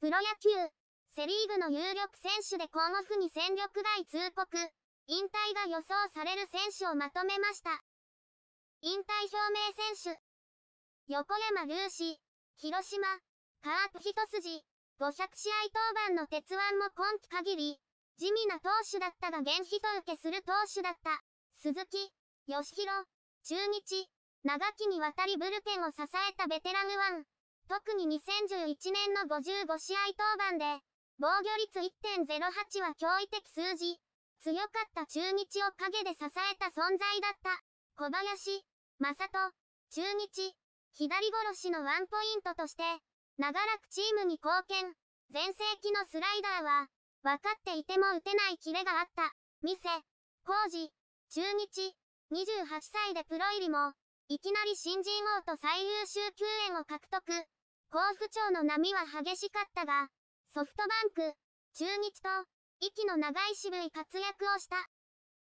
プロ野球、セリーグの有力選手でコンオフに戦力外通告、引退が予想される選手をまとめました。引退表明選手、横山隆史、広島、カープ一筋、500試合登板の鉄腕も今季限り、地味な投手だったが現人受けする投手だった、鈴木、吉弘、中日、長きにわたりブルペンを支えたベテランワン。特に2011年の55試合登板で、防御率1.08は驚異的数字。強かった中日を陰で支えた存在だった。小林、正人、中日、左殺しのワンポイントとして、長らくチームに貢献。全盛期のスライダーは、分かっていても打てないキレがあった。店、工事、中日、28歳でプロ入りも、いきなり新人王と最優秀救援を獲得。甲府町の波は激しかったが、ソフトバンク、中日と、息の長い渋い活躍をした。